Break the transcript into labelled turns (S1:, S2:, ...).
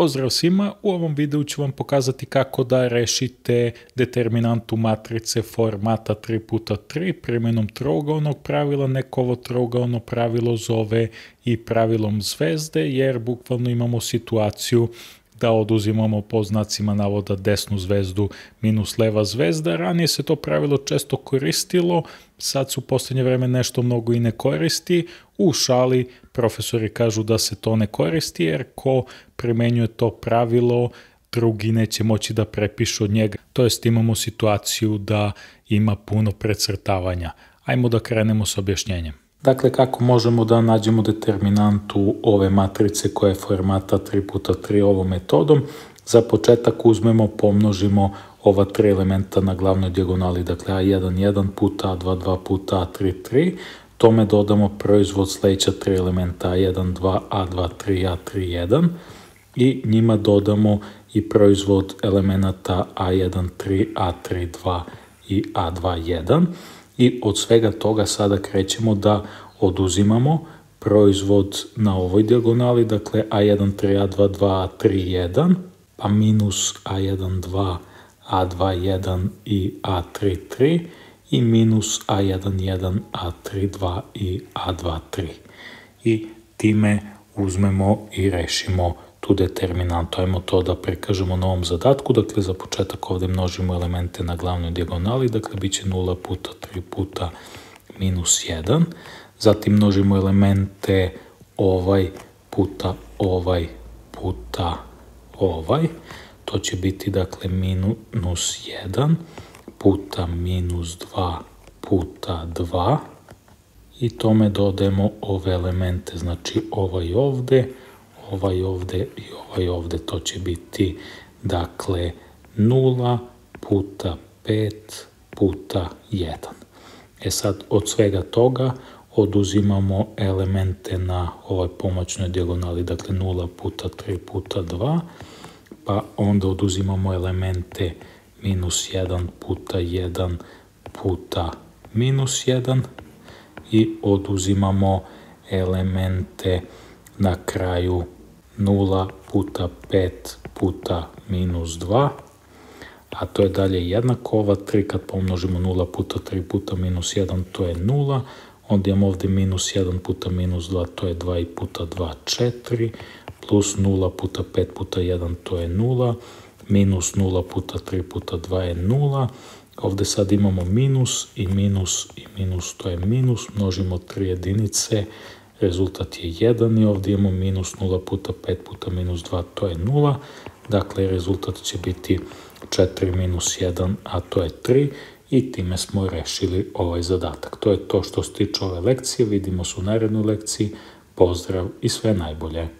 S1: Pozdrav svima, u ovom videu ću vam pokazati kako da rešite determinantu matrice formata 3x3 primjenom trougalnog pravila, neko ovo trougalno pravilo zove i pravilom zvezde, jer bukvalno imamo situaciju da oduzimamo po znacima navoda desnu zvezdu minus leva zvezda. Ranije se to pravilo često koristilo, sad su u poslednje vreme nešto mnogo i ne koristi. U šali profesori kažu da se to ne koristi jer ko primenjuje to pravilo drugi neće moći da prepišu od njega. To jest imamo situaciju da ima puno precrtavanja. Ajmo da krenemo s objašnjenjem. Dakle, kako možemo da nađemo determinantu ove matrice koja je formata 3 puta 3 ovom metodom? Za početak uzmemo, pomnožimo ova tri elementa na glavnoj dijagonali, dakle A1, 1 puta A2, 2 puta A3, 3. Tome dodamo proizvod sledeća tri elementa A1, 2, A2, 3, A3, 1 i njima dodamo i proizvod elemenata A1, 3, A3, 2, i A21 i od svega toga sada krećemo da oduzimamo proizvod na ovoj dijagonali, dakle A13, A22, A31, pa minus A12, A21 i A33 i minus A11, A32 i A23. I time uzmemo i rešimo tu determinantu. Ajmo to da prekažemo na ovom zadatku, dakle za početak ovde množimo elemente na glavnoj dijagonali, dakle bit će 0 puta 3 puta minus 1, zatim množimo elemente ovaj puta ovaj puta ovaj, to će biti dakle minus 1 puta minus 2 puta 2 i tome dodajemo ove elemente, znači ovaj ovde, ovaj ovde i ovaj ovde, to će biti dakle 0 puta 5 puta 1. E sad, od svega toga oduzimamo elemente na ovoj pomoćnoj dijagonali, dakle 0 puta 3 puta 2, pa onda oduzimamo elemente minus 1 puta 1 puta minus 1 i oduzimamo elemente na kraju 0 puta 5 puta minus 2, a to je dalje jednako ova 3 kad pomnožimo 0 puta 3 puta minus 1 to je 0, onda imamo ovde minus 1 puta minus 2 to je 2 i puta 2 4, plus 0 puta 5 puta 1 to je 0, minus 0 puta 3 puta 2 je 0, ovde sad imamo minus i minus i minus to je minus, množimo 3 jedinice, rezultat je 1 i ovdje imamo minus 0 puta 5 puta minus 2, to je 0, dakle rezultat će biti 4 minus 1, a to je 3 i time smo rešili ovaj zadatak. To je to što se tiče ove lekcije, vidimo se u narednoj lekciji, pozdrav i sve najbolje!